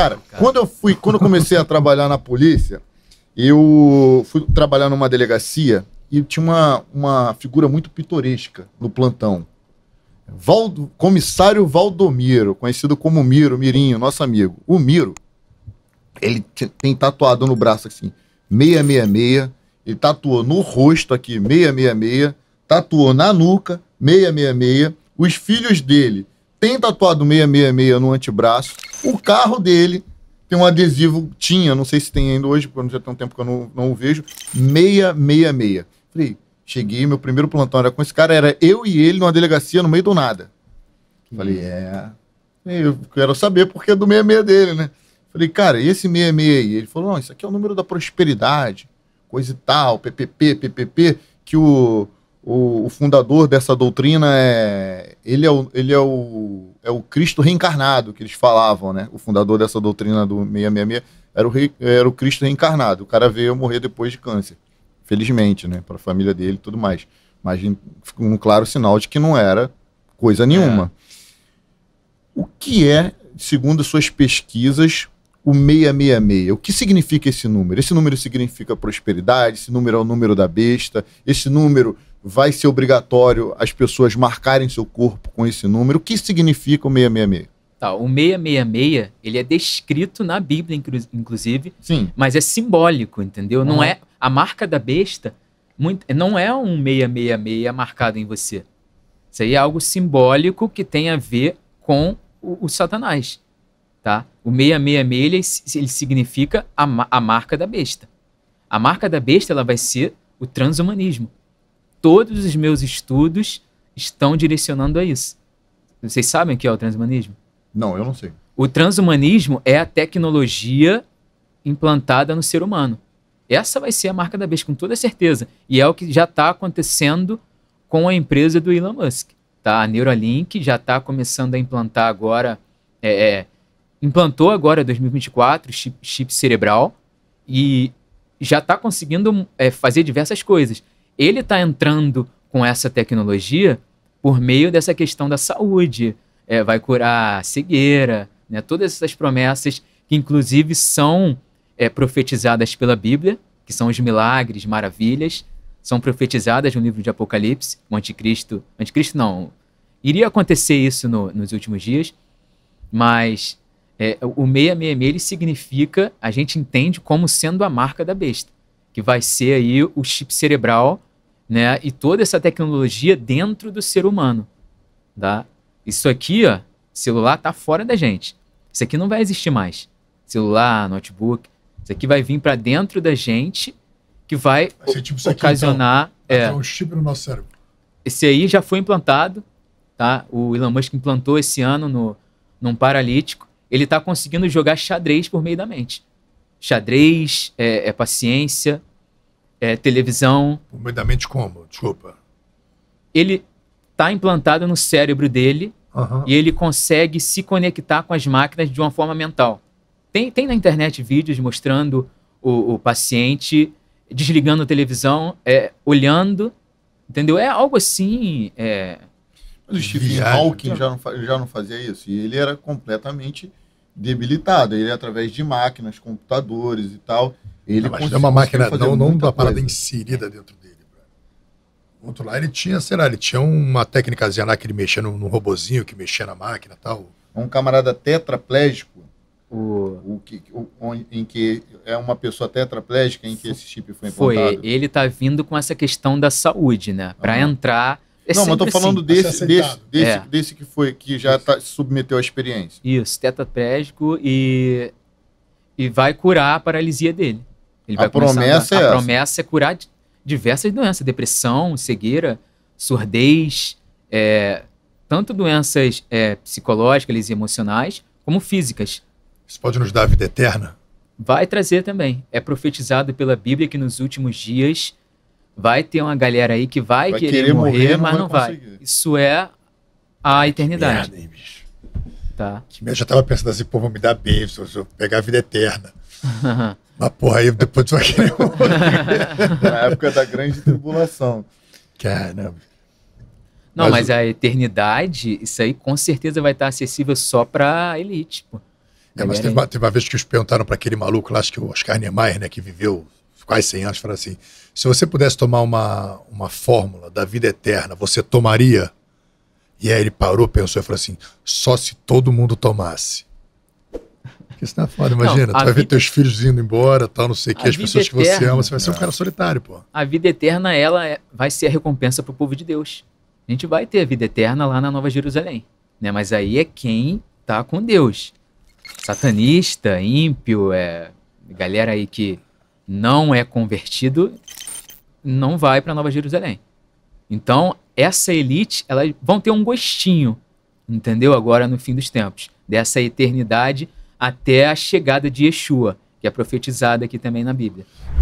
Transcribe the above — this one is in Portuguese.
Cara, cara, quando eu fui, quando eu comecei a trabalhar na polícia, eu fui trabalhar numa delegacia e tinha uma, uma figura muito pitoresca no plantão. Valdo, comissário Valdomiro, conhecido como Miro, Mirinho, nosso amigo. O Miro, ele tem tatuado no braço assim, 666, ele tatuou no rosto aqui, 666, tatuou na nuca, 666. Os filhos dele têm tatuado 666 no antebraço o carro dele tem um adesivo, tinha, não sei se tem ainda hoje, porque já tem um tempo que eu não, não o vejo, 666. Falei, cheguei, meu primeiro plantão era com esse cara, era eu e ele numa delegacia no meio do nada. Falei, hum. é. Eu quero saber porque é do 66 dele, né? Falei, cara, e esse 66 aí? Ele falou, não, isso aqui é o número da prosperidade, coisa e tal, PPP, PPP, que o o, o, fundador dessa doutrina é ele é o, ele é o é o Cristo reencarnado que eles falavam, né? O fundador dessa doutrina do 666 era o rei, era o Cristo reencarnado. O cara veio morrer depois de câncer, felizmente, né, para a família dele e tudo mais. Mas um claro sinal de que não era coisa nenhuma. É. O que é, segundo suas pesquisas, o 666. O que significa esse número? Esse número significa prosperidade, esse número é o número da besta, esse número vai ser obrigatório as pessoas marcarem seu corpo com esse número. O que significa o 666? Tá, o 666, ele é descrito na Bíblia, inclusive, Sim. mas é simbólico, entendeu? Uhum. Não é a marca da besta, muito, não é um 666 marcado em você. Isso aí é algo simbólico que tem a ver com o, o Satanás, tá? O 666, ele, ele significa a, a marca da besta. A marca da besta, ela vai ser o transhumanismo todos os meus estudos estão direcionando a isso. Vocês sabem o que é o transhumanismo? Não, eu não sei. O transhumanismo é a tecnologia implantada no ser humano. Essa vai ser a marca da vez, com toda certeza. E é o que já está acontecendo com a empresa do Elon Musk. Tá? A Neuralink já está começando a implantar agora. É, é implantou agora, em 2024, chip, chip cerebral. E já está conseguindo é, fazer diversas coisas. Ele está entrando com essa tecnologia por meio dessa questão da saúde. É, vai curar cegueira, né? todas essas promessas que, inclusive, são é, profetizadas pela Bíblia, que são os milagres, maravilhas, são profetizadas no livro de Apocalipse, o anticristo. Anticristo não. Iria acontecer isso no, nos últimos dias, mas é, o 666 ele significa, a gente entende como sendo a marca da besta que vai ser aí o chip cerebral, né? E toda essa tecnologia dentro do ser humano, tá? Isso aqui, ó, celular tá fora da gente. Isso aqui não vai existir mais. Celular, notebook, isso aqui vai vir para dentro da gente que vai, vai tipo ocasionar aqui, então, é um chip no nosso cérebro. Esse aí já foi implantado, tá? O Elon Musk implantou esse ano no num paralítico. Ele está conseguindo jogar xadrez por meio da mente xadrez, é, é paciência, é televisão. Completamente como? Desculpa. Ele está implantado no cérebro dele uhum. e ele consegue se conectar com as máquinas de uma forma mental. Tem, tem na internet vídeos mostrando o, o paciente desligando a televisão, é, olhando, entendeu? É algo assim. É... Mas o Stephen Hawking já não, já não fazia isso. E ele era completamente debilitado. Ele, através de máquinas, computadores e tal, ele não, mas é uma máquina, não, não uma parada inserida dentro dele. Outro lá, ele tinha, sei lá, ele tinha uma técnicazinha lá que ele mexia num, num robozinho que mexia na máquina e tal. É um camarada tetraplégico, o... O que, o, em que é uma pessoa tetraplégica em que esse chip foi implantado. Foi, ele tá vindo com essa questão da saúde, né? Para entrar é não, mas estou falando assim. desse, desse, desse, é. desse, que foi, que já tá, submeteu à experiência. Isso, tetraplégico e, e vai curar a paralisia dele. Ele a promessa a, é a essa. promessa é curar diversas doenças, depressão, cegueira, surdez, é, tanto doenças é, psicológicas e emocionais, como físicas. Isso pode nos dar a vida eterna? Vai trazer também. É profetizado pela Bíblia que nos últimos dias vai ter uma galera aí que vai, vai querer, querer morrer, morrer, mas não vai. Não vai. Isso é a eternidade. Que merda, hein, bicho? Tá. Que merda, eu já tava pensando assim, pô, vou me dar bem, se eu pegar a vida eterna. mas, porra, aí depois tu vai querer morrer. Na época da grande tribulação. Caramba. Não, mas, mas o... a eternidade, isso aí com certeza vai estar acessível só pra elite, pô. É, mas teve uma, teve uma, vez que os perguntaram para aquele maluco lá, acho que o Oscar Niemeyer, né, que viveu quase 100 anos, fala assim: se você pudesse tomar uma, uma fórmula da vida eterna, você tomaria? E aí ele parou, pensou e falou assim: só se todo mundo tomasse. Porque isso não é foda, imagina. Não, tu vai vida... ver teus filhos indo embora, tal, não sei o que, as pessoas eterna, que você ama, você vai ser um é. cara solitário, pô. A vida eterna, ela é, vai ser a recompensa pro povo de Deus. A gente vai ter a vida eterna lá na Nova Jerusalém, né? Mas aí é quem tá com Deus. Satanista, ímpio, é galera aí que não é convertido, não vai para Nova Jerusalém. Então, essa elite, elas vão ter um gostinho, entendeu? Agora no fim dos tempos, dessa eternidade até a chegada de Yeshua, que é profetizada aqui também na Bíblia.